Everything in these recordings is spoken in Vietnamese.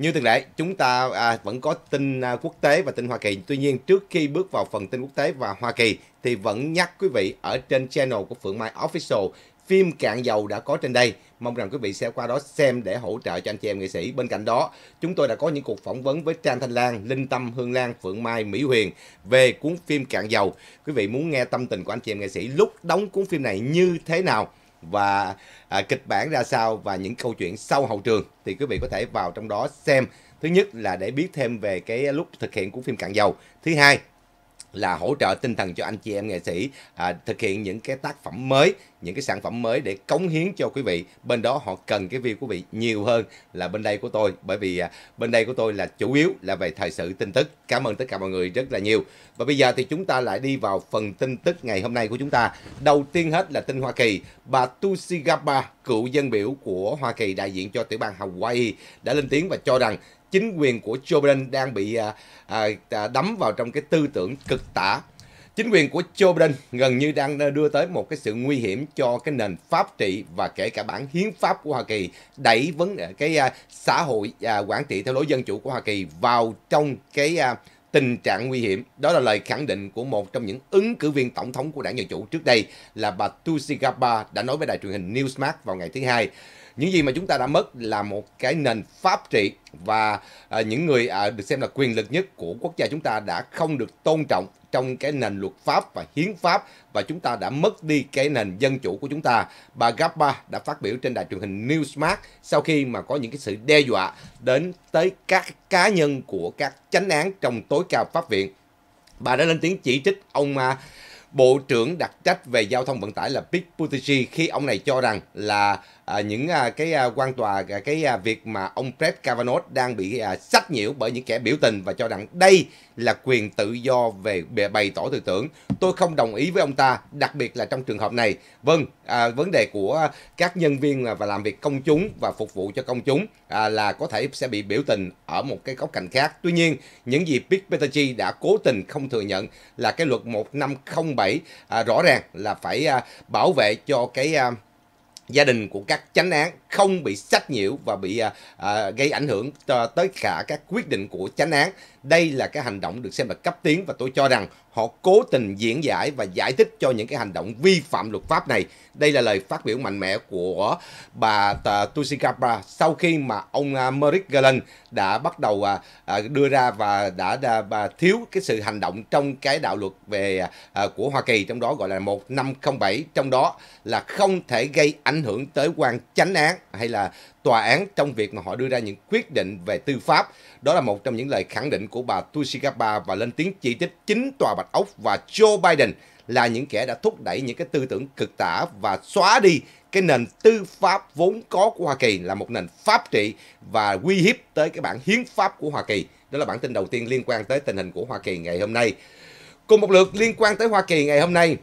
như thường lệ, chúng ta à, vẫn có tin à, quốc tế và tin Hoa Kỳ. Tuy nhiên, trước khi bước vào phần tin quốc tế và Hoa Kỳ thì vẫn nhắc quý vị ở trên channel của Phượng Mai Official phim Cạn Dầu đã có trên đây. Mong rằng quý vị sẽ qua đó xem để hỗ trợ cho anh chị em nghệ sĩ. Bên cạnh đó, chúng tôi đã có những cuộc phỏng vấn với Trang Thanh Lan, Linh Tâm, Hương Lan, Phượng Mai, Mỹ Huyền về cuốn phim Cạn Dầu. Quý vị muốn nghe tâm tình của anh chị em nghệ sĩ lúc đóng cuốn phim này như thế nào? và à, kịch bản ra sao và những câu chuyện sau hậu trường thì quý vị có thể vào trong đó xem thứ nhất là để biết thêm về cái lúc thực hiện của phim cạn dầu thứ hai là hỗ trợ tinh thần cho anh chị em nghệ sĩ à, thực hiện những cái tác phẩm mới những cái sản phẩm mới để cống hiến cho quý vị bên đó họ cần cái view của quý vị nhiều hơn là bên đây của tôi bởi vì à, bên đây của tôi là chủ yếu là về thời sự tin tức cảm ơn tất cả mọi người rất là nhiều và bây giờ thì chúng ta lại đi vào phần tin tức ngày hôm nay của chúng ta đầu tiên hết là tin Hoa Kỳ bà Tulsi Gabbard cựu dân biểu của Hoa Kỳ đại diện cho tiểu bang Hawaii đã lên tiếng và cho rằng chính quyền của Joe Biden đang bị à, à, à đắm vào trong cái tư tưởng cực tả. Chính quyền của Joe Biden gần như đang đưa tới một cái sự nguy hiểm cho cái nền pháp trị và kể cả bản hiến pháp của Hoa Kỳ đẩy vấn à, cái xã hội à, quản trị theo lối dân chủ của Hoa Kỳ vào trong cái tình trạng nguy hiểm. Đó là lời khẳng định của một trong những ứng cử viên tổng thống của đảng Dân Chủ trước đây là bà Tulsi Gabbard đã nói với đài truyền hình Newsmax vào ngày thứ hai những gì mà chúng ta đã mất là một cái nền pháp trị và à, những người à, được xem là quyền lực nhất của quốc gia chúng ta đã không được tôn trọng trong cái nền luật pháp và hiến pháp và chúng ta đã mất đi cái nền dân chủ của chúng ta. Bà Gabba đã phát biểu trên đài truyền hình Newsmax sau khi mà có những cái sự đe dọa đến tới các cá nhân của các chánh án trong tối cao pháp viện. Bà đã lên tiếng chỉ trích ông à, Bộ trưởng đặc trách về giao thông vận tải là Pete Buttigieg khi ông này cho rằng là À, những à, cái à, quan tòa cái việc mà ông Brett Kavanaugh đang bị sách nhiễu bởi những kẻ biểu tình và cho rằng đây là quyền tự do về bày tỏ tư tưởng. Tôi không đồng ý với ông ta, đặc biệt là trong trường hợp này. Vâng, à, vấn đề của các nhân viên và làm việc công chúng và phục vụ cho công chúng à, là có thể sẽ bị biểu tình ở một cái góc cạnh khác. Tuy nhiên, những gì Big Peter G đã cố tình không thừa nhận là cái luật 1507 à, rõ ràng là phải à, bảo vệ cho cái à, gia đình của các chánh án không bị sách nhiễu và bị à, à gây ảnh hưởng tới cả các quyết định của chánh án đây là cái hành động được xem là cấp tiến và tôi cho rằng họ cố tình diễn giải và giải thích cho những cái hành động vi phạm luật pháp này. Đây là lời phát biểu mạnh mẽ của bà à, Tushikapa sau khi mà ông à, Merrick Garland đã bắt đầu à, đưa ra và đã, thiếu cái sự hành động trong cái đạo luật về của Hoa Kỳ trong đó gọi là 1507 trong đó là không thể gây ảnh hưởng tới quan chánh án hay là tòa án trong việc mà họ đưa ra những quyết định về tư pháp. Đó là một trong những lời khẳng định của bà Tushigaba và lên tiếng chỉ trích chính tòa Bạch Ốc và Joe Biden là những kẻ đã thúc đẩy những cái tư tưởng cực tả và xóa đi cái nền tư pháp vốn có của Hoa Kỳ là một nền pháp trị và uy hiếp tới cái bản hiến pháp của Hoa Kỳ. Đó là bản tin đầu tiên liên quan tới tình hình của Hoa Kỳ ngày hôm nay. Cùng một lượt liên quan tới Hoa Kỳ ngày hôm nay,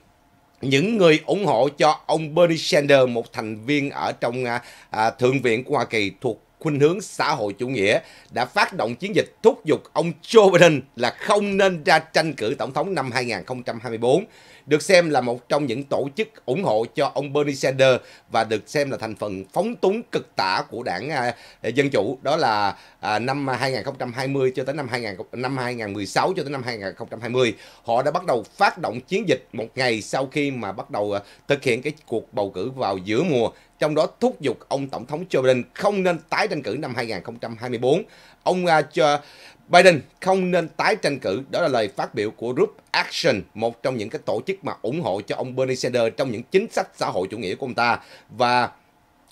những người ủng hộ cho ông Bernie Sanders, một thành viên ở trong à, à Thượng viện của Hoa Kỳ thuộc khuynh hướng xã hội chủ nghĩa đã phát động chiến dịch thúc giục ông Joe Biden là không nên ra tranh cử tổng thống năm 2024, được xem là một trong những tổ chức ủng hộ cho ông Bernie Sanders và được xem là thành phần phóng túng cực tả của đảng à, à, Dân Chủ, đó là à, năm 2020 cho tới năm, 2016 cho tới năm 2020. Họ đã bắt đầu phát động chiến dịch một ngày sau khi mà bắt đầu thực hiện cái cuộc bầu cử vào giữa mùa trong đó thúc giục ông Tổng thống Joe Biden không nên tái tranh cử năm 2024. Ông uh, Joe Biden không nên tái tranh cử, đó là lời phát biểu của Group Action, một trong những cái tổ chức mà ủng hộ cho ông Bernie Sanders trong những chính sách xã hội chủ nghĩa của ông ta. Và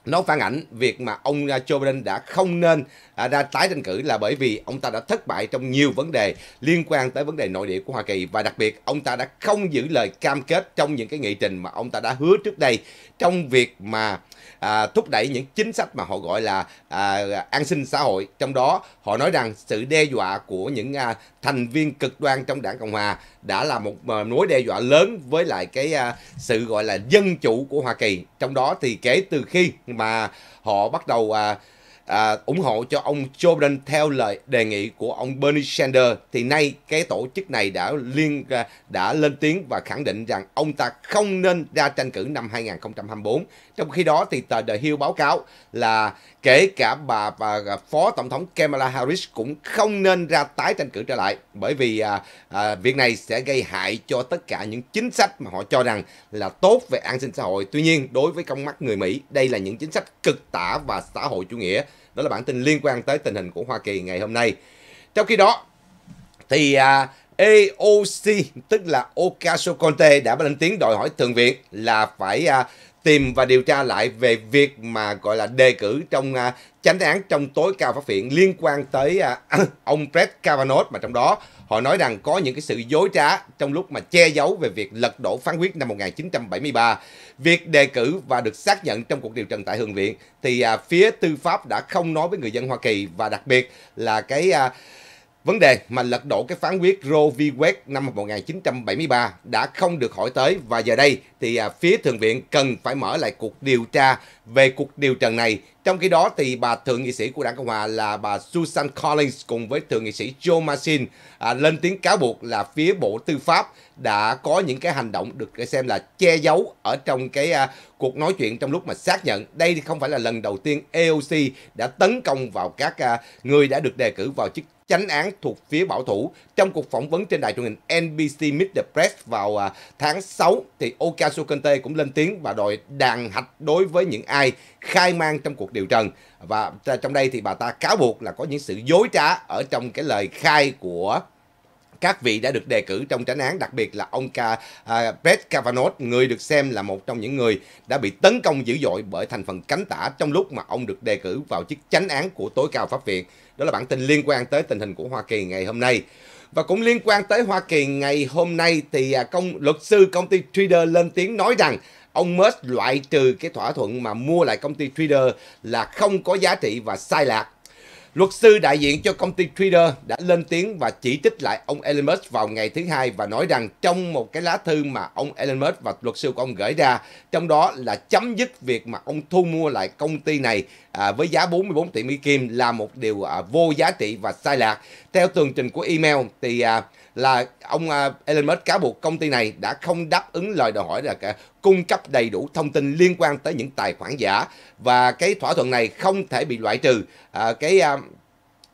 nó phản ảnh việc mà ông à, Joe Biden đã không nên à, ra tái tranh cử là bởi vì ông ta đã thất bại trong nhiều vấn đề liên quan tới vấn đề nội địa của Hoa Kỳ và đặc biệt ông ta đã không giữ lời cam kết trong những cái nghị trình mà ông ta đã hứa trước đây trong việc mà à, thúc đẩy những chính sách mà họ gọi là à, an sinh xã hội trong đó họ nói rằng sự đe dọa của những à, thành viên cực đoan trong đảng cộng hòa đã là một à, mối đe dọa lớn với lại cái à, sự gọi là dân chủ của hoa kỳ trong đó thì kể từ khi mà họ bắt đầu à, à, ủng hộ cho ông Joe Biden theo lời đề nghị của ông Bernie Sanders thì nay cái tổ chức này đã liên à, đã lên tiếng và khẳng định rằng ông ta không nên ra tranh cử năm 2024. Trong khi đó thì tờ The Hill báo cáo là Kể cả bà và à, Phó Tổng thống Kamala Harris cũng không nên ra tái tranh cử trở lại bởi vì à, à, việc này sẽ gây hại cho tất cả những chính sách mà họ cho rằng là tốt về an sinh xã hội. Tuy nhiên, đối với công mắt người Mỹ, đây là những chính sách cực tả và xã hội chủ nghĩa. Đó là bản tin liên quan tới tình hình của Hoa Kỳ ngày hôm nay. Trong khi đó, thì à, AOC, tức là Ocasio-Cortez đã lên tiếng đòi hỏi Thượng viện là phải à, tìm và điều tra lại về việc mà gọi là đề cử trong à, chánh án trong tối cao phát hiện liên quan tới à, ông Brett Kavanaugh mà trong đó họ nói rằng có những cái sự dối trá trong lúc mà che giấu về việc lật đổ phán quyết năm 1973. Việc đề cử và được xác nhận trong cuộc điều trần tại Thượng viện thì à, phía tư pháp đã không nói với người dân Hoa Kỳ và đặc biệt là cái... À, Vấn đề mà lật đổ cái phán quyết Roe v. Wade năm 1973 đã không được hỏi tới và giờ đây thì à, phía Thượng viện cần phải mở lại cuộc điều tra về cuộc điều trần này trong khi đó thì bà thượng nghị sĩ của đảng Cộng hòa là bà Susan Collins cùng với thượng nghị sĩ Joe Manchin à, lên tiếng cáo buộc là phía Bộ Tư pháp đã có những cái hành động được xem là che giấu ở trong cái à, cuộc nói chuyện trong lúc mà xác nhận đây không phải là lần đầu tiên AOC đã tấn công vào các à, người đã được đề cử vào chức chánh án thuộc phía bảo thủ. Trong cuộc phỏng vấn trên đài truyền hình NBC Meet the Press vào à, tháng 6 thì Ocasio-Cortez cũng lên tiếng và đòi đàn hạch đối với những ai khai mang trong cuộc điều trần và trong đây thì bà ta cáo buộc là có những sự dối trá ở trong cái lời khai của các vị đã được đề cử trong tránh án, đặc biệt là ông ca uh, à, Brett Kavanaugh, người được xem là một trong những người đã bị tấn công dữ dội bởi thành phần cánh tả trong lúc mà ông được đề cử vào chức chánh án của tối cao pháp viện. Đó là bản tin liên quan tới tình hình của Hoa Kỳ ngày hôm nay. Và cũng liên quan tới Hoa Kỳ ngày hôm nay thì à, công luật sư công ty Trader lên tiếng nói rằng ông Musk loại trừ cái thỏa thuận mà mua lại công ty Twitter là không có giá trị và sai lạc. Luật sư đại diện cho công ty Twitter đã lên tiếng và chỉ trích lại ông Elon Musk vào ngày thứ hai và nói rằng trong một cái lá thư mà ông Elon Musk và luật sư của ông gửi ra, trong đó là chấm dứt việc mà ông thu mua lại công ty này à, với giá 44 tỷ Mỹ Kim là một điều à, vô giá trị và sai lạc. Theo tường trình của email thì à, là ông à, Elon Musk cáo buộc công ty này đã không đáp ứng lời đòi hỏi là cung cấp đầy đủ thông tin liên quan tới những tài khoản giả và cái thỏa thuận này không thể bị loại trừ à, cái À,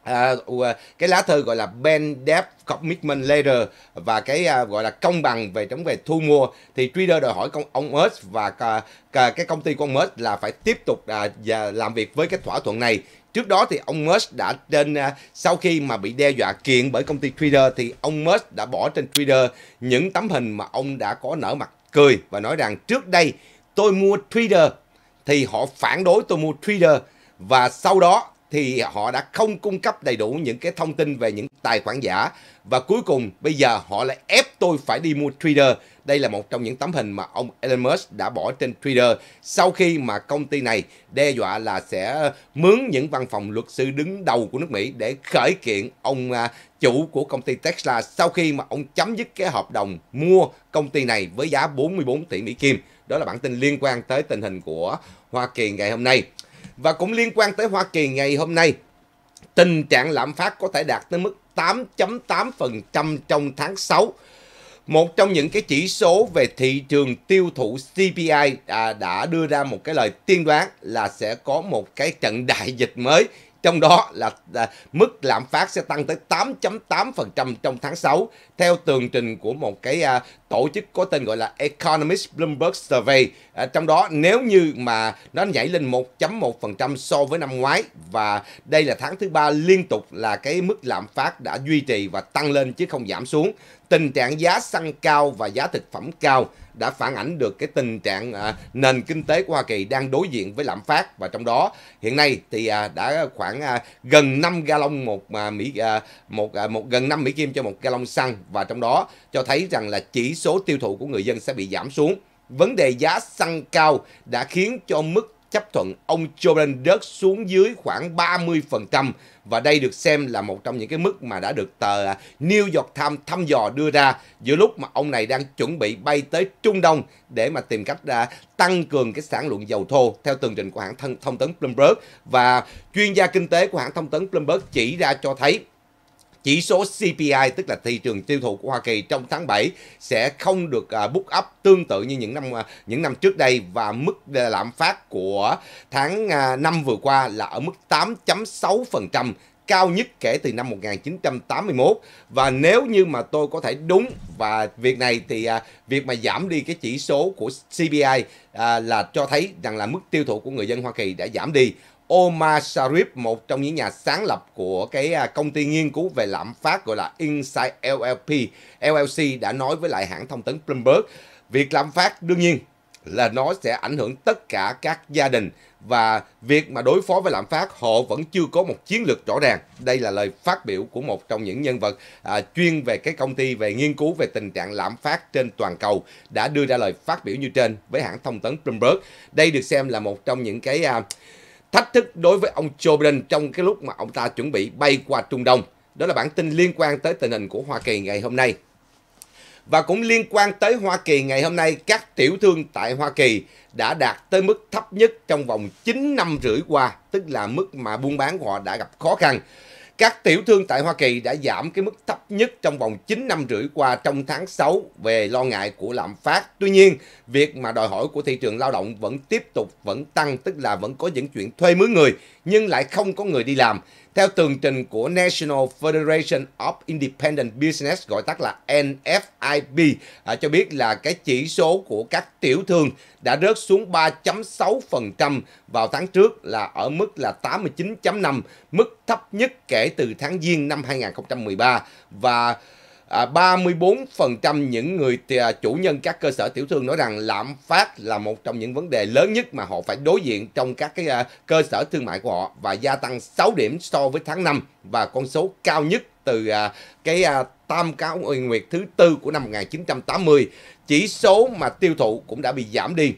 à, à cái lá thư gọi là Ben Debt Commitment Letter và cái à, gọi là công bằng về chống về thu mua thì trader đòi hỏi công, ông Musk và cả, cái công ty của ông Musk là phải tiếp tục à, làm việc với cái thỏa thuận này Trước đó thì ông Musk đã trên à, sau khi mà bị đe dọa kiện bởi công ty Twitter thì ông Musk đã bỏ trên Twitter những tấm hình mà ông đã có nở mặt cười và nói rằng trước đây tôi mua Twitter thì họ phản đối tôi mua Twitter và sau đó thì họ đã không cung cấp đầy đủ những cái thông tin về những tài khoản giả và cuối cùng bây giờ họ lại ép tôi phải đi mua Twitter đây là một trong những tấm hình mà ông Elon Musk đã bỏ trên Twitter sau khi mà công ty này đe dọa là sẽ mướn những văn phòng luật sư đứng đầu của nước Mỹ để khởi kiện ông à, chủ của công ty Tesla sau khi mà ông chấm dứt cái hợp đồng mua công ty này với giá 44 tỷ Mỹ Kim. Đó là bản tin liên quan tới tình hình của Hoa Kỳ ngày hôm nay. Và cũng liên quan tới Hoa Kỳ ngày hôm nay, tình trạng lạm phát có thể đạt tới mức 8.8% trong tháng 6 một trong những cái chỉ số về thị trường tiêu thụ CPI à, đã đưa ra một cái lời tiên đoán là sẽ có một cái trận đại dịch mới trong đó là, là mức lạm phát sẽ tăng tới 8.8% trong tháng 6 theo tường trình của một cái à, tổ chức có tên gọi là Economist Bloomberg Survey. À, trong đó nếu như mà nó nhảy lên 1.1% so với năm ngoái và đây là tháng thứ ba liên tục là cái mức lạm phát đã duy trì và tăng lên chứ không giảm xuống tình trạng giá xăng cao và giá thực phẩm cao đã phản ảnh được cái tình trạng à, nền kinh tế của Hoa Kỳ đang đối diện với lạm phát và trong đó hiện nay thì à, đã khoảng à, gần 5 gallon một à, Mỹ à, một à, một gần 5 Mỹ kim cho một gallon xăng và trong đó cho thấy rằng là chỉ số tiêu thụ của người dân sẽ bị giảm xuống. Vấn đề giá xăng cao đã khiến cho mức chấp thuận ông Joe Biden rớt xuống dưới khoảng 30% và đây được xem là một trong những cái mức mà đã được tờ à, New York Times thăm dò đưa ra giữa lúc mà ông này đang chuẩn bị bay tới Trung Đông để mà tìm cách đã à, tăng cường cái sản lượng dầu thô theo tường trình của hãng thông tấn Bloomberg và chuyên gia kinh tế của hãng thông tấn Bloomberg chỉ ra cho thấy chỉ số CPI tức là thị trường tiêu thụ của Hoa Kỳ trong tháng 7 sẽ không được à, bút up tương tự như những năm à, những năm trước đây và mức lạm phát của tháng 5 à, vừa qua là ở mức 8.6% cao nhất kể từ năm 1981 và nếu như mà tôi có thể đúng và việc này thì à, việc mà giảm đi cái chỉ số của CPI à, là cho thấy rằng là mức tiêu thụ của người dân Hoa Kỳ đã giảm đi Omar Sharif, một trong những nhà sáng lập của cái à, công ty nghiên cứu về lạm phát gọi là Insight LLP, LLC đã nói với lại hãng thông tấn Bloomberg, việc lạm phát đương nhiên là nó sẽ ảnh hưởng tất cả các gia đình và việc mà đối phó với lạm phát họ vẫn chưa có một chiến lược rõ ràng. Đây là lời phát biểu của một trong những nhân vật à, chuyên về cái công ty về nghiên cứu về tình trạng lạm phát trên toàn cầu đã đưa ra lời phát biểu như trên với hãng thông tấn Bloomberg. Đây được xem là một trong những cái à, thách thức đối với ông Joe Biden trong cái lúc mà ông ta chuẩn bị bay qua Trung Đông. Đó là bản tin liên quan tới tình hình của Hoa Kỳ ngày hôm nay. Và cũng liên quan tới Hoa Kỳ ngày hôm nay, các tiểu thương tại Hoa Kỳ đã đạt tới mức thấp nhất trong vòng 9 năm rưỡi qua, tức là mức mà buôn bán của họ đã gặp khó khăn. Các tiểu thương tại Hoa Kỳ đã giảm cái mức thấp nhất trong vòng 9 năm rưỡi qua trong tháng 6 về lo ngại của lạm phát. Tuy nhiên, việc mà đòi hỏi của thị trường lao động vẫn tiếp tục vẫn tăng, tức là vẫn có những chuyện thuê mướn người nhưng lại không có người đi làm. Theo tường trình của National Federation of Independent Business gọi tắt là NFIB à, cho biết là cái chỉ số của các tiểu thương đã rớt xuống 3.6% vào tháng trước là ở mức là 89.5, mức thấp nhất kể từ tháng Giêng năm 2013 và 34% à, những người à, chủ nhân các cơ sở tiểu thương nói rằng lạm phát là một trong những vấn đề lớn nhất mà họ phải đối diện trong các cái à, cơ sở thương mại của họ và gia tăng 6 điểm so với tháng 5 và con số cao nhất từ cái tam cáo nguyên nguyệt thứ tư của năm 1980. Chỉ số mà tiêu thụ cũng đã bị giảm đi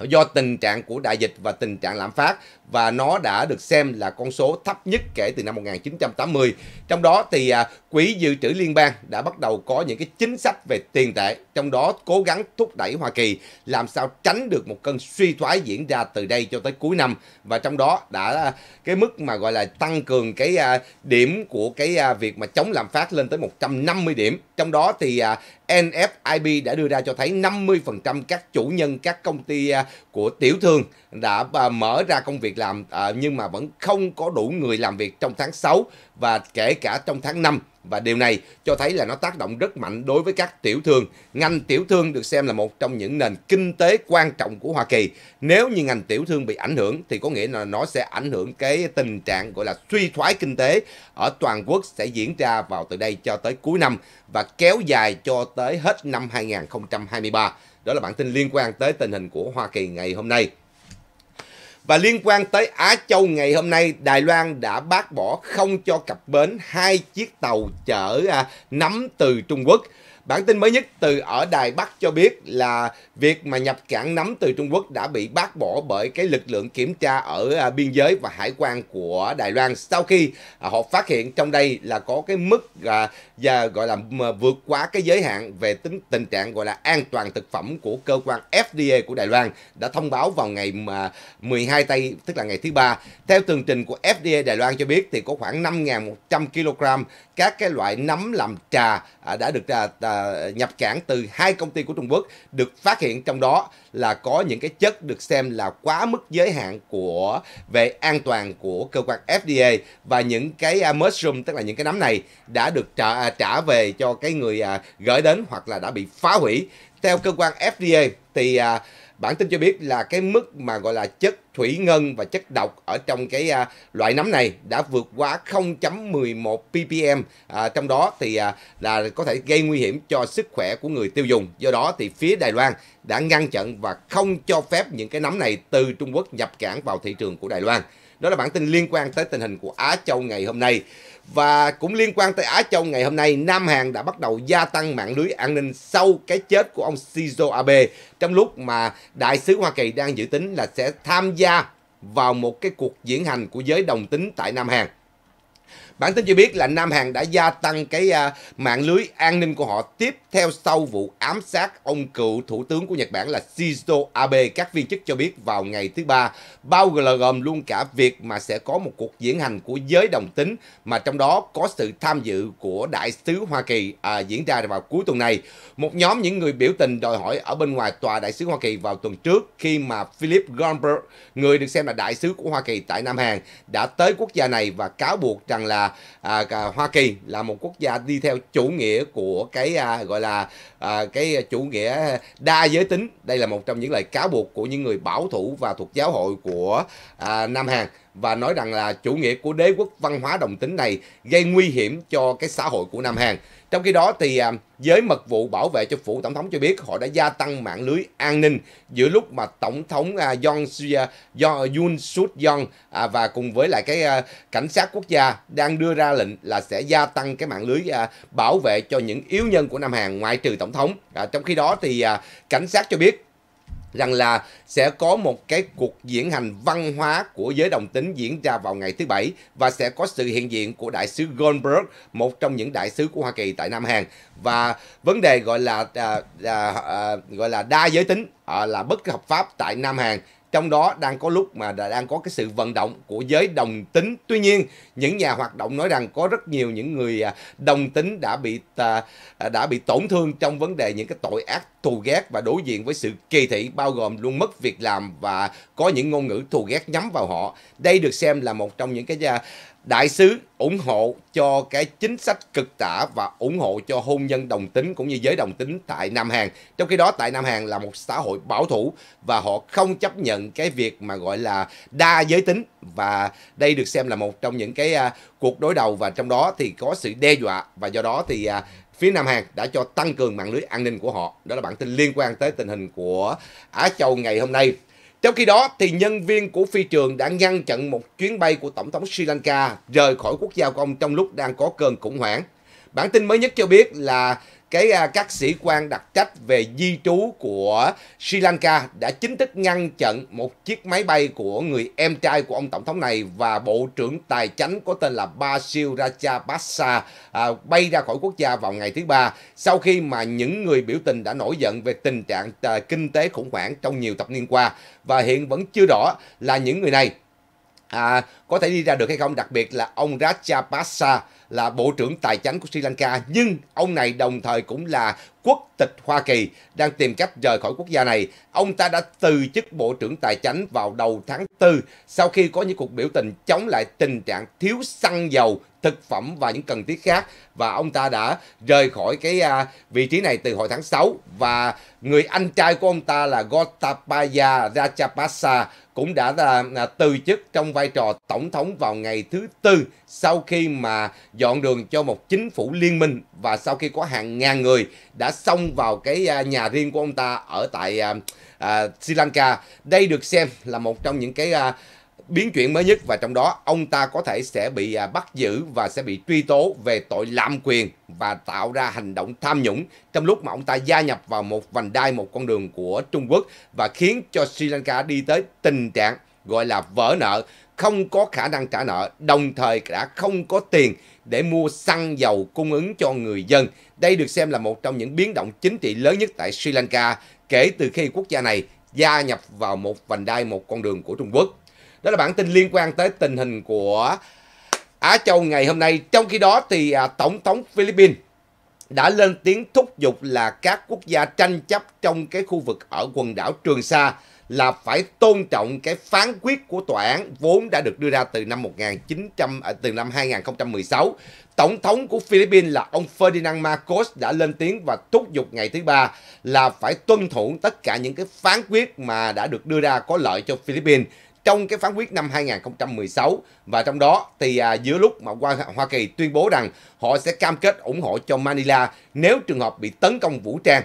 do tình trạng của đại dịch và tình trạng lạm phát và nó đã được xem là con số thấp nhất kể từ năm 1980. Trong đó thì Quỹ dự trữ liên bang đã bắt đầu có những cái chính sách về tiền tệ, trong đó cố gắng thúc đẩy Hoa Kỳ làm sao tránh được một cơn suy thoái diễn ra từ đây cho tới cuối năm và trong đó đã cái mức mà gọi là tăng cường cái à, điểm của cái à, việc mà chống lạm phát lên tới 150 điểm. Trong đó thì à, NFIB đã đưa ra cho thấy 50% các chủ nhân các công ty của tiểu thương đã mở ra công việc làm nhưng mà vẫn không có đủ người làm việc trong tháng 6 và kể cả trong tháng 5 và điều này cho thấy là nó tác động rất mạnh đối với các tiểu thương. Ngành tiểu thương được xem là một trong những nền kinh tế quan trọng của Hoa Kỳ. Nếu như ngành tiểu thương bị ảnh hưởng thì có nghĩa là nó sẽ ảnh hưởng cái tình trạng gọi là suy thoái kinh tế ở toàn quốc sẽ diễn ra vào từ đây cho tới cuối năm và kéo dài cho tới hết năm 2023. Đó là bản tin liên quan tới tình hình của Hoa Kỳ ngày hôm nay. Và liên quan tới Á Châu ngày hôm nay, Đài Loan đã bác bỏ không cho cập bến hai chiếc tàu chở à, nấm từ Trung Quốc. Bản tin mới nhất từ ở Đài Bắc cho biết là việc mà nhập cảng nấm từ Trung Quốc đã bị bác bỏ bởi cái lực lượng kiểm tra ở à, biên giới và hải quan của Đài Loan sau khi à, họ phát hiện trong đây là có cái mức và gọi là vượt quá cái giới hạn về tính tình trạng gọi là an toàn thực phẩm của cơ quan FDA của Đài Loan đã thông báo vào ngày 12 à, tây tức là ngày thứ ba. Theo tường trình của FDA Đài Loan cho biết thì có khoảng 5.100 kg các cái loại nấm làm trà À, đã được à, à, nhập cảng từ hai công ty của Trung Quốc được phát hiện trong đó là có những cái chất được xem là quá mức giới hạn của về an toàn của cơ quan FDA và những cái mushroom tức là những cái nấm này đã được trả, trả về cho cái người gửi đến hoặc là đã bị phá hủy theo cơ quan FDA thì uh, Bản tin cho biết là cái mức mà gọi là chất thủy ngân và chất độc ở trong cái à, loại nấm này đã vượt quá 0.11 ppm. À, trong đó thì à, là có thể gây nguy hiểm cho sức khỏe của người tiêu dùng. Do đó thì phía Đài Loan đã ngăn chặn và không cho phép những cái nấm này từ Trung Quốc nhập cảng vào thị trường của Đài Loan. Đó là bản tin liên quan tới tình hình của Á Châu ngày hôm nay. Và cũng liên quan tới Á Châu ngày hôm nay, Nam Hàn đã bắt đầu gia tăng mạng lưới an ninh sau cái chết của ông Shinzo Abe trong lúc mà đại sứ Hoa Kỳ đang dự tính là sẽ tham gia vào một cái cuộc diễn hành của giới đồng tính tại Nam Hàn. Bản tin cho biết là Nam Hàn đã gia tăng cái uh, mạng lưới an ninh của họ tiếp theo sau vụ ám sát ông cựu thủ tướng của Nhật Bản là Shinzo Abe. Các viên chức cho biết vào ngày thứ ba, bao gồm luôn cả việc mà sẽ có một cuộc diễn hành của giới đồng tính mà trong đó có sự tham dự của đại sứ Hoa Kỳ à, diễn ra vào cuối tuần này. Một nhóm những người biểu tình đòi hỏi ở bên ngoài tòa đại sứ Hoa Kỳ vào tuần trước khi mà Philip Goldberg, người được xem là đại sứ của Hoa Kỳ tại Nam Hàn, đã tới quốc gia này và cáo buộc rằng là à, à, Hoa Kỳ là một quốc gia đi theo chủ nghĩa của cái à, gọi là à, cái chủ nghĩa đa giới tính đây là một trong những lời cáo buộc của những người bảo thủ và thuộc giáo hội của à, Nam Hàn và nói rằng là chủ nghĩa của đế quốc văn hóa đồng tính này gây nguy hiểm cho cái xã hội của Nam Hàn trong khi đó thì giới à, mật vụ bảo vệ cho phủ tổng thống cho biết họ đã gia tăng mạng lưới an ninh giữa lúc mà tổng thống à, Yong à, Yoon Suk Yeol và cùng với lại cái cảnh sát quốc gia đang đưa ra lệnh là sẽ gia tăng cái mạng lưới bảo vệ cho những yếu nhân của Nam Hàn ngoại trừ tổng thống. Trong khi đó thì cảnh sát cho biết rằng là sẽ có một cái cuộc diễn hành văn hóa của giới đồng tính diễn ra vào ngày thứ Bảy và sẽ có sự hiện diện của đại sứ Goldberg, một trong những đại sứ của Hoa Kỳ tại Nam Hàn. Và vấn đề gọi là à, à, à, gọi là đa giới tính à, là bất hợp pháp tại Nam Hàn trong đó đang có lúc mà đang có cái sự vận động của giới đồng tính tuy nhiên những nhà hoạt động nói rằng có rất nhiều những người à, đồng tính đã bị à, à, đã bị tổn thương trong vấn đề những cái tội ác thù ghét và đối diện với sự kỳ thị bao gồm luôn mất việc làm và có những ngôn ngữ thù ghét nhắm vào họ đây được xem là một trong những cái đại sứ ủng hộ cho cái chính sách cực tả và ủng hộ cho hôn nhân đồng tính cũng như giới đồng tính tại Nam Hàn. Trong khi đó tại Nam Hàn là một xã hội bảo thủ và họ không chấp nhận cái việc mà gọi là đa giới tính và đây được xem là một trong những cái uh, cuộc đối đầu và trong đó thì có sự đe dọa và do đó thì uh, phía Nam Hàn đã cho tăng cường mạng lưới an ninh của họ. Đó là bản tin liên quan tới tình hình của Á Châu ngày hôm nay. Trong khi đó, thì nhân viên của phi trường đã ngăn chặn một chuyến bay của Tổng thống Sri Lanka rời khỏi quốc gia của ông trong lúc đang có cơn khủng hoảng. Bản tin mới nhất cho biết là cái à, các sĩ quan đặc trách về di trú của Sri Lanka đã chính thức ngăn chặn một chiếc máy bay của người em trai của ông tổng thống này và bộ trưởng tài chính có tên là Basil Rajapaksa à, bay ra khỏi quốc gia vào ngày thứ ba sau khi mà những người biểu tình đã nổi giận về tình trạng à, kinh tế khủng hoảng trong nhiều thập niên qua và hiện vẫn chưa rõ là những người này à, có thể đi ra được hay không đặc biệt là ông Rajapaksa là bộ trưởng tài chính của Sri Lanka nhưng ông này đồng thời cũng là quốc tịch Hoa Kỳ đang tìm cách rời khỏi quốc gia này. Ông ta đã từ chức bộ trưởng tài chính vào đầu tháng 4 sau khi có những cuộc biểu tình chống lại tình trạng thiếu xăng dầu, thực phẩm và những cần thiết khác và ông ta đã rời khỏi cái à, vị trí này từ hồi tháng 6 và người anh trai của ông ta là Gotabaya Rajapaksa cũng đã là, à, từ chức trong vai trò tổng thống vào ngày thứ tư sau khi mà dọn đường cho một chính phủ liên minh và sau khi có hàng ngàn người đã xông vào cái à, nhà riêng của ông ta ở tại à, à, Sri Lanka. Đây được xem là một trong những cái à, biến chuyển mới nhất và trong đó ông ta có thể sẽ bị à, bắt giữ và sẽ bị truy tố về tội lạm quyền và tạo ra hành động tham nhũng trong lúc mà ông ta gia nhập vào một vành đai một con đường của Trung Quốc và khiến cho Sri Lanka đi tới tình trạng gọi là vỡ nợ, không có khả năng trả nợ, đồng thời đã không có tiền để mua xăng dầu cung ứng cho người dân. Đây được xem là một trong những biến động chính trị lớn nhất tại Sri Lanka kể từ khi quốc gia này gia nhập vào một vành đai một con đường của Trung Quốc. Đó là bản tin liên quan tới tình hình của Á Châu ngày hôm nay. Trong khi đó thì à, Tổng thống Philippines đã lên tiếng thúc giục là các quốc gia tranh chấp trong cái khu vực ở quần đảo Trường Sa là phải tôn trọng cái phán quyết của tòa án vốn đã được đưa ra từ năm 1900 à, từ năm 2016. Tổng thống của Philippines là ông Ferdinand Marcos đã lên tiếng và thúc giục ngày thứ ba là phải tuân thủ tất cả những cái phán quyết mà đã được đưa ra có lợi cho Philippines trong cái phán quyết năm 2016 và trong đó thì à, giữa lúc mà qua Hoa Kỳ tuyên bố rằng họ sẽ cam kết ủng hộ cho Manila nếu trường hợp bị tấn công vũ trang.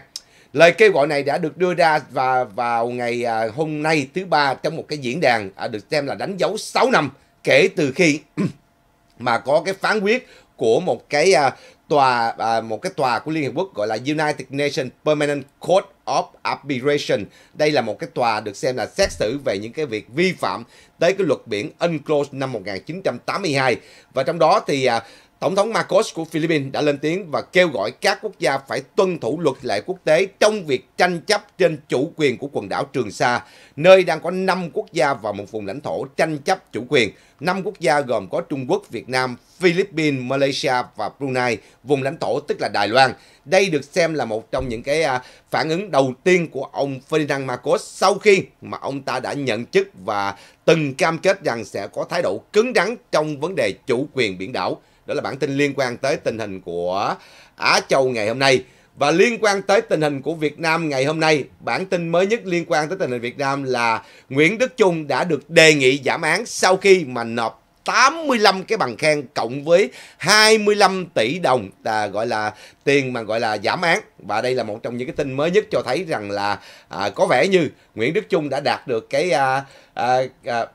Lời kêu gọi này đã được đưa ra và vào ngày à, hôm nay thứ ba trong một cái diễn đàn à, được xem là đánh dấu 6 năm kể từ khi mà có cái phán quyết của một cái à, tòa à, một cái tòa của Liên Hiệp Quốc gọi là United Nations Permanent Court of Arbitration. Đây là một cái tòa được xem là xét xử về những cái việc vi phạm tới cái luật biển UNCLOS năm 1982 và trong đó thì à, Tổng thống Marcos của Philippines đã lên tiếng và kêu gọi các quốc gia phải tuân thủ luật lệ quốc tế trong việc tranh chấp trên chủ quyền của quần đảo Trường Sa, nơi đang có 5 quốc gia và một vùng lãnh thổ tranh chấp chủ quyền. 5 quốc gia gồm có Trung Quốc, Việt Nam, Philippines, Malaysia và Brunei, vùng lãnh thổ tức là Đài Loan. Đây được xem là một trong những cái à, phản ứng đầu tiên của ông Ferdinand Marcos sau khi mà ông ta đã nhận chức và từng cam kết rằng sẽ có thái độ cứng rắn trong vấn đề chủ quyền biển đảo. Đó là bản tin liên quan tới tình hình của Á Châu ngày hôm nay. Và liên quan tới tình hình của Việt Nam ngày hôm nay, bản tin mới nhất liên quan tới tình hình Việt Nam là Nguyễn Đức Trung đã được đề nghị giảm án sau khi mà nộp 85 cái bằng khen cộng với 25 tỷ đồng à, gọi là tiền mà gọi là giảm án và đây là một trong những cái tin mới nhất cho thấy rằng là à, có vẻ như Nguyễn Đức Trung đã đạt được cái à, à, à,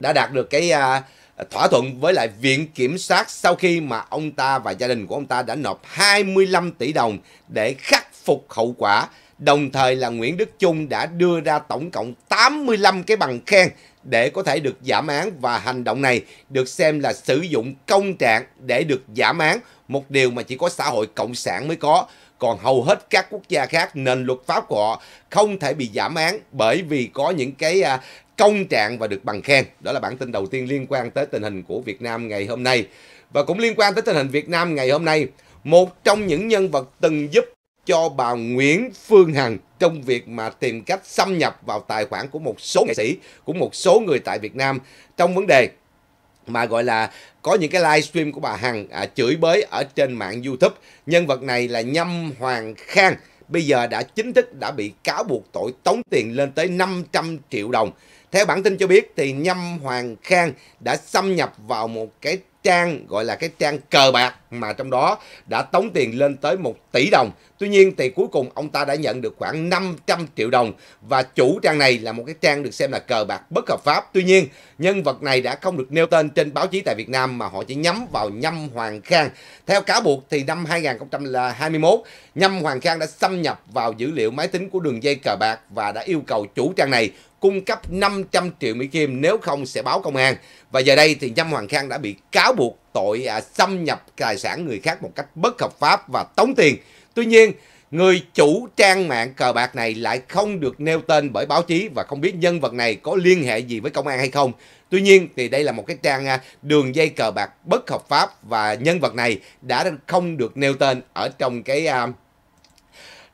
đã đạt được cái à, thỏa thuận với lại Viện Kiểm sát sau khi mà ông ta và gia đình của ông ta đã nộp 25 tỷ đồng để khắc phục hậu quả. Đồng thời là Nguyễn Đức Trung đã đưa ra tổng cộng 85 cái bằng khen để có thể được giảm án và hành động này được xem là sử dụng công trạng để được giảm án, một điều mà chỉ có xã hội cộng sản mới có. Còn hầu hết các quốc gia khác, nền luật pháp của họ không thể bị giảm án bởi vì có những cái à, công trạng và được bằng khen. Đó là bản tin đầu tiên liên quan tới tình hình của Việt Nam ngày hôm nay. Và cũng liên quan tới tình hình Việt Nam ngày hôm nay, một trong những nhân vật từng giúp cho bà Nguyễn Phương Hằng trong việc mà tìm cách xâm nhập vào tài khoản của một số nghệ sĩ, của một số người tại Việt Nam trong vấn đề mà gọi là có những cái livestream của bà Hằng à, chửi bới ở trên mạng YouTube. Nhân vật này là Nhâm Hoàng Khang bây giờ đã chính thức đã bị cáo buộc tội tống tiền lên tới 500 triệu đồng theo bản tin cho biết thì Nhâm Hoàng Khang đã xâm nhập vào một cái trang gọi là cái trang cờ bạc mà trong đó đã tống tiền lên tới 1 tỷ đồng. Tuy nhiên thì cuối cùng ông ta đã nhận được khoảng 500 triệu đồng và chủ trang này là một cái trang được xem là cờ bạc bất hợp pháp. Tuy nhiên nhân vật này đã không được nêu tên trên báo chí tại Việt Nam mà họ chỉ nhắm vào Nhâm Hoàng Khang. Theo cáo buộc thì năm 2021 Nhâm Hoàng Khang đã xâm nhập vào dữ liệu máy tính của đường dây cờ bạc và đã yêu cầu chủ trang này cung cấp 500 triệu Mỹ Kim nếu không sẽ báo công an. Và giờ đây thì Nhâm Hoàng Khang đã bị cáo buộc tội à, xâm nhập tài sản người khác một cách bất hợp pháp và tống tiền. Tuy nhiên, người chủ trang mạng cờ bạc này lại không được nêu tên bởi báo chí và không biết nhân vật này có liên hệ gì với công an hay không. Tuy nhiên thì đây là một cái trang à, đường dây cờ bạc bất hợp pháp và nhân vật này đã không được nêu tên ở trong cái à,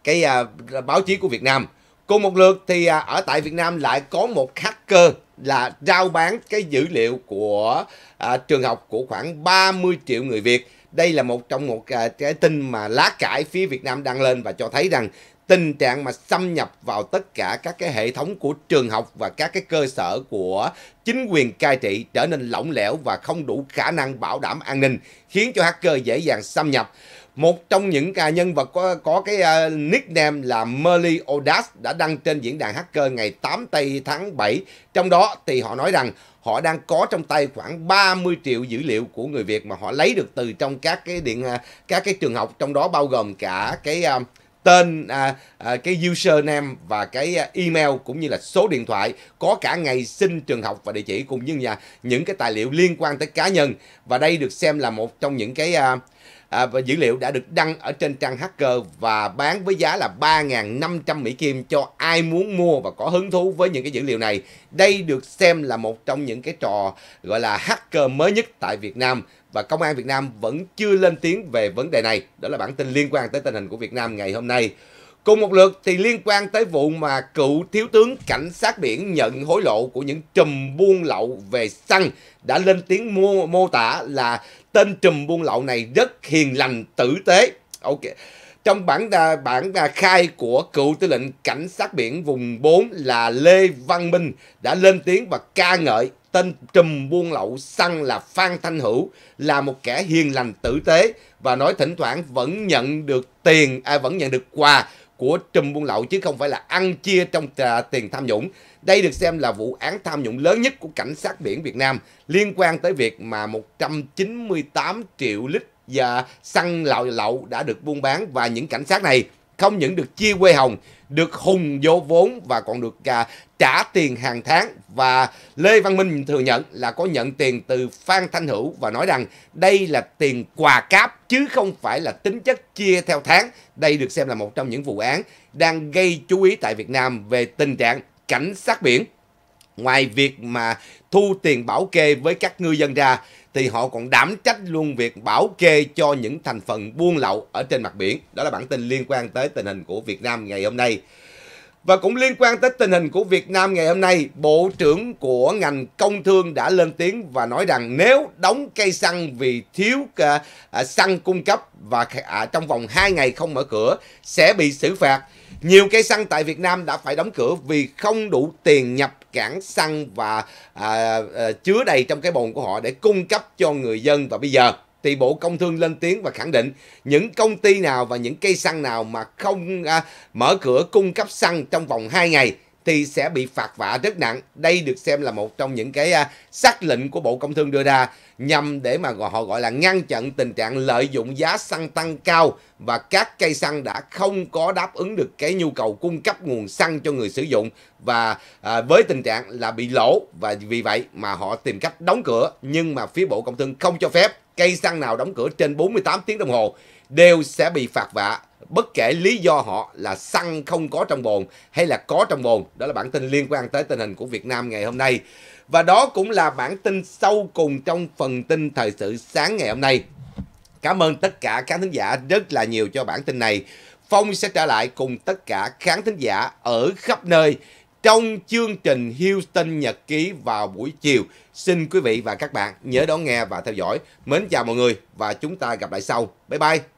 cái à, báo chí của Việt Nam. Cùng một lượt thì à, ở tại Việt Nam lại có một hacker là rao bán cái dữ liệu của à, trường học của khoảng 30 triệu người Việt. Đây là một trong một à, cái tin mà lá cải phía Việt Nam đăng lên và cho thấy rằng tình trạng mà xâm nhập vào tất cả các cái hệ thống của trường học và các cái cơ sở của chính quyền cai trị trở nên lỏng lẻo và không đủ khả năng bảo đảm an ninh khiến cho hacker dễ dàng xâm nhập một trong những cá nhân vật có có cái uh, nickname là Merly Odas đã đăng trên diễn đàn hacker ngày 8 tây tháng 7. Trong đó thì họ nói rằng họ đang có trong tay khoảng 30 triệu dữ liệu của người Việt mà họ lấy được từ trong các cái điện ờ, các cái trường học trong đó bao gồm cả cái uh, tên à, à, cái username và cái email cũng như là số điện thoại có cả ngày sinh trường học và địa chỉ cùng như là những cái tài liệu liên quan tới cá nhân và đây được xem là một trong những cái à, à, và dữ liệu đã được đăng ở trên trang hacker và bán với giá là 3.500 Mỹ Kim cho ai muốn mua và có hứng thú với những cái dữ liệu này. Đây được xem là một trong những cái trò gọi là hacker mới nhất tại Việt Nam và công an Việt Nam vẫn chưa lên tiếng về vấn đề này. Đó là bản tin liên quan tới tình hình của Việt Nam ngày hôm nay. Cùng một lượt thì liên quan tới vụ mà cựu thiếu tướng cảnh sát biển nhận hối lộ của những trùm buôn lậu về xăng đã lên tiếng mô, mô tả là tên trùm buôn lậu này rất hiền lành tử tế ok trong bản bản khai của cựu tư lệnh cảnh sát biển vùng 4 là Lê Văn Minh đã lên tiếng và ca ngợi tên trùm buôn lậu xăng là Phan Thanh Hữu là một kẻ hiền lành tử tế và nói thỉnh thoảng vẫn nhận được tiền à, vẫn nhận được quà của trùm buôn lậu chứ không phải là ăn chia trong tiền tham nhũng. Đây được xem là vụ án tham nhũng lớn nhất của cảnh sát biển Việt Nam liên quan tới việc mà 198 triệu lít và xăng lậu lậu đã được buôn bán và những cảnh sát này không những được chia quê hồng, được hùng vô vốn và còn được à, trả tiền hàng tháng. Và Lê Văn Minh thừa nhận là có nhận tiền từ Phan Thanh Hữu và nói rằng đây là tiền quà cáp chứ không phải là tính chất chia theo tháng. Đây được xem là một trong những vụ án đang gây chú ý tại Việt Nam về tình trạng cảnh sát biển Ngoài việc mà thu tiền bảo kê với các ngư dân ra, thì họ còn đảm trách luôn việc bảo kê cho những thành phần buôn lậu ở trên mặt biển. Đó là bản tin liên quan tới tình hình của Việt Nam ngày hôm nay. Và cũng liên quan tới tình hình của Việt Nam ngày hôm nay, Bộ trưởng của ngành công thương đã lên tiếng và nói rằng nếu đóng cây xăng vì thiếu à, à, xăng cung cấp và à, trong vòng 2 ngày không mở cửa sẽ bị xử phạt. Nhiều cây xăng tại Việt Nam đã phải đóng cửa vì không đủ tiền nhập cảng xăng và à, à, chứa đầy trong cái bồn của họ để cung cấp cho người dân và bây giờ thì Bộ Công Thương lên tiếng và khẳng định những công ty nào và những cây xăng nào mà không à, mở cửa cung cấp xăng trong vòng 2 ngày thì sẽ bị phạt vạ rất nặng. Đây được xem là một trong những cái à, xác lệnh của Bộ Công Thương đưa ra nhằm để mà họ gọi là ngăn chặn tình trạng lợi dụng giá xăng tăng cao và các cây xăng đã không có đáp ứng được cái nhu cầu cung cấp nguồn xăng cho người sử dụng và à, với tình trạng là bị lỗ và vì vậy mà họ tìm cách đóng cửa nhưng mà phía Bộ Công Thương không cho phép cây xăng nào đóng cửa trên 48 tiếng đồng hồ đều sẽ bị phạt vạ bất kể lý do họ là xăng không có trong bồn hay là có trong bồn. Đó là bản tin liên quan tới tình hình của Việt Nam ngày hôm nay. Và đó cũng là bản tin sâu cùng trong phần tin thời sự sáng ngày hôm nay. Cảm ơn tất cả khán thính giả rất là nhiều cho bản tin này. Phong sẽ trở lại cùng tất cả khán thính giả ở khắp nơi trong chương trình Houston Nhật Ký vào buổi chiều. Xin quý vị và các bạn nhớ đón nghe và theo dõi. Mến chào mọi người và chúng ta gặp lại sau. Bye bye!